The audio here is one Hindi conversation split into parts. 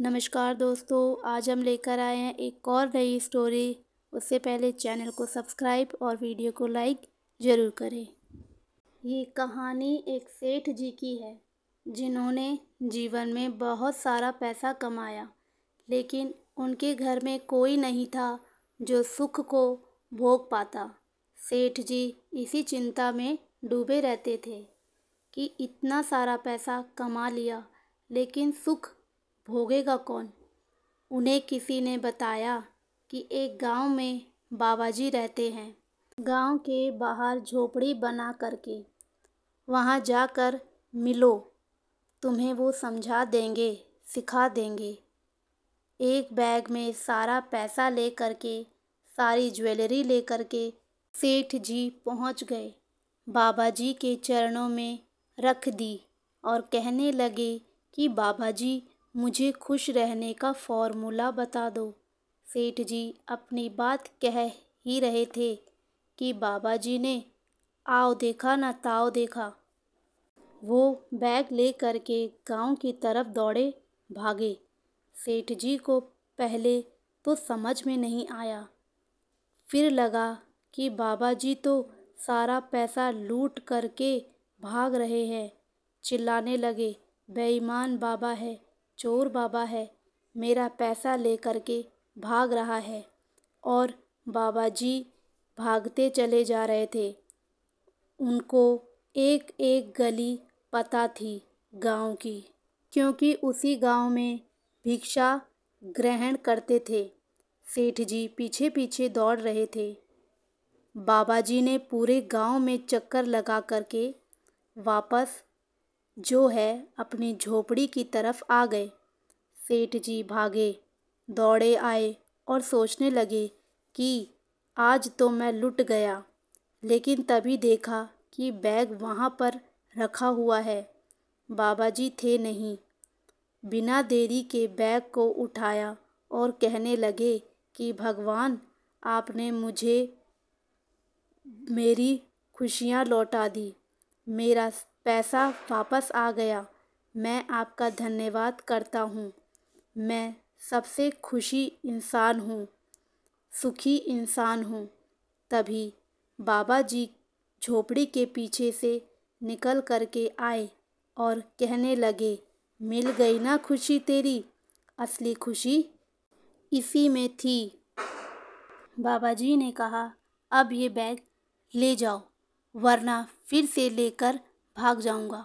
नमस्कार दोस्तों आज हम लेकर आए हैं एक और नई स्टोरी उससे पहले चैनल को सब्सक्राइब और वीडियो को लाइक ज़रूर करें ये कहानी एक सेठ जी की है जिन्होंने जीवन में बहुत सारा पैसा कमाया लेकिन उनके घर में कोई नहीं था जो सुख को भोग पाता सेठ जी इसी चिंता में डूबे रहते थे कि इतना सारा पैसा कमा लिया लेकिन सुख भोगेगा कौन उन्हें किसी ने बताया कि एक गांव में बाबा जी रहते हैं गांव के बाहर झोपड़ी बना करके वहां जाकर मिलो तुम्हें वो समझा देंगे सिखा देंगे एक बैग में सारा पैसा ले कर के सारी ज्वेलरी ले कर के सेठ जी पहुंच गए बाबा जी के चरणों में रख दी और कहने लगे कि बाबा जी मुझे खुश रहने का फॉर्मूला बता दो सेठ जी अपनी बात कह ही रहे थे कि बाबा जी ने आओ देखा ना ताओ देखा वो बैग ले कर के गाँव की तरफ दौड़े भागे सेठ जी को पहले तो समझ में नहीं आया फिर लगा कि बाबा जी तो सारा पैसा लूट करके भाग रहे हैं चिल्लाने लगे बेईमान बाबा है चोर बाबा है मेरा पैसा लेकर के भाग रहा है और बाबा जी भागते चले जा रहे थे उनको एक एक गली पता थी गांव की क्योंकि उसी गांव में भिक्षा ग्रहण करते थे सेठ जी पीछे पीछे दौड़ रहे थे बाबा जी ने पूरे गांव में चक्कर लगा करके वापस जो है अपनी झोपड़ी की तरफ आ गए सेठ जी भागे दौड़े आए और सोचने लगे कि आज तो मैं लुट गया लेकिन तभी देखा कि बैग वहाँ पर रखा हुआ है बाबा जी थे नहीं बिना देरी के बैग को उठाया और कहने लगे कि भगवान आपने मुझे मेरी खुशियाँ लौटा दी मेरा पैसा वापस आ गया मैं आपका धन्यवाद करता हूँ मैं सबसे खुशी इंसान हूँ सुखी इंसान हूँ तभी बाबा जी झोपड़ी के पीछे से निकल कर के आए और कहने लगे मिल गई ना खुशी तेरी असली खुशी इसी में थी बाबा जी ने कहा अब ये बैग ले जाओ वरना फिर से लेकर भाग जाऊंगा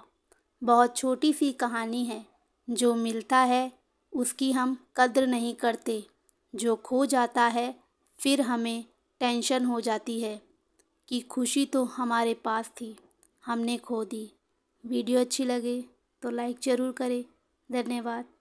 बहुत छोटी सी कहानी है जो मिलता है उसकी हम कद्र नहीं करते जो खो जाता है फिर हमें टेंशन हो जाती है कि खुशी तो हमारे पास थी हमने खो दी वीडियो अच्छी लगे तो लाइक ज़रूर करें धन्यवाद